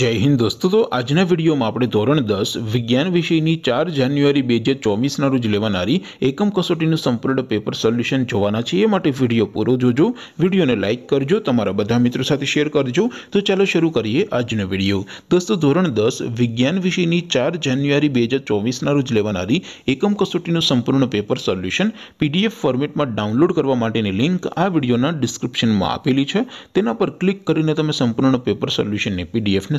जय हिंद दोस्तों तो आज ना वीडियो में આપણે ધોરણ 10 વિજ્ઞાન વિષયની 4 જાન્યુઆરી 2024 ના રોજ લેવાણારી એકમ કસોટીનું સંપૂર્ણ પેપર સોલ્યુશન જોવાના છીએ માટે વિડિયો પૂરો જોજો વિડિયોને લાઈક કરજો તમારા બધા મિત્રો સાથે શેર કરજો તો ચાલો શરૂ કરીએ આજનો વિડિયો दोस्तों ધોરણ 10 વિજ્ઞાન વિષયની 4 જાન્યુઆરી 2024 ના રોજ લેવાણારી એકમ કસોટીનું સંપૂર્ણ પેપર સોલ્યુશન PDF ફોર્મેટમાં ડાઉનલોડ કરવા માટેની લિંક આ વિડિયોના ડિસ્ક્રિપ્શનમાં આપેલી છે તેના પર ક્લિક કરીને તમે સંપૂર્ણ પેપર સોલ્યુશનને PDF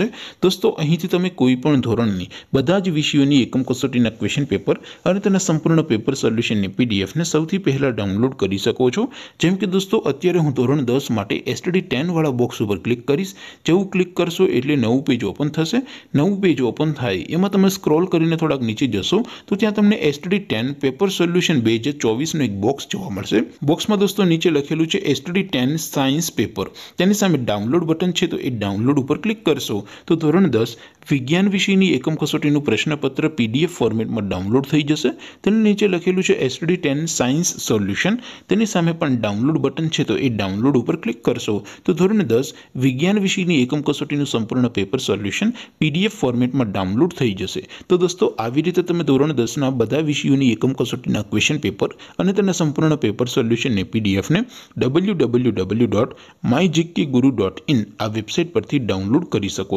આવશે દોસ્તો અહીંથી તમે કોઈ પણ ધોરણની બધા જ વિષયોની એકમ કસોટીના ક્વેશ્ચન પેપર અને તેના સંપૂર્ણ પેપર સોલ્યુશનની પીડીએફને સૌથી પહેલાં ડાઉનલોડ કરી શકો છો જેમ કે દોસ્તો અત્યારે હું ધોરણ દસ માટે એસટીડી ટેનવાળા બોક્સ ઉપર ક્લિક કરીશ જેવું ક્લિક કરશો એટલે નવું પેજ ઓપન થશે નવું પેજ ઓપન થાય એમાં તમે સ્ક્રોલ કરીને થોડાક નીચે જશો તો ત્યાં તમને એસટડી ટેન પેપર સોલ્યુશન બે હજાર ચોવીસનું એક બોક્સ જોવા મળશે બોક્સમાં દોસ્તો નીચે લખેલું છે એસટડી ટેન સાયન્સ પેપર તેની સામે ડાઉનલોડ બટન છે તો એ ડાઉનલોડ ઉપર ક્લિક કરશો તો ધોરણ 10 વિજ્ઞાન વિષયની એકમ કસોટીનું પ્રશ્નપત્ર PDF ફોર્મેટમાં ડાઉનલોડ થઈ જશે તેની નીચે લખેલું છે STD 10 Science Solution તેની સામે પણ ડાઉનલોડ બટન છે તો એ ડાઉનલોડ ઉપર ક્લિક કરશો તો ધોરણ 10 વિજ્ઞાન વિષયની એકમ કસોટીનું સંપૂર્ણ પેપર સોલ્યુશન PDF ફોર્મેટમાં ડાઉનલોડ થઈ જશે તો દોસ્તો આવી રીતે તમે ધોરણ 10 ના બધા વિષયોની એકમ કસોટીના ક્વેશ્ચન પેપર અને તેના સંપૂર્ણ પેપર સોલ્યુશન ને PDF ને www.mygkguru.in આ વેબસાઈટ પરથી ડાઉનલોડ કરી શકો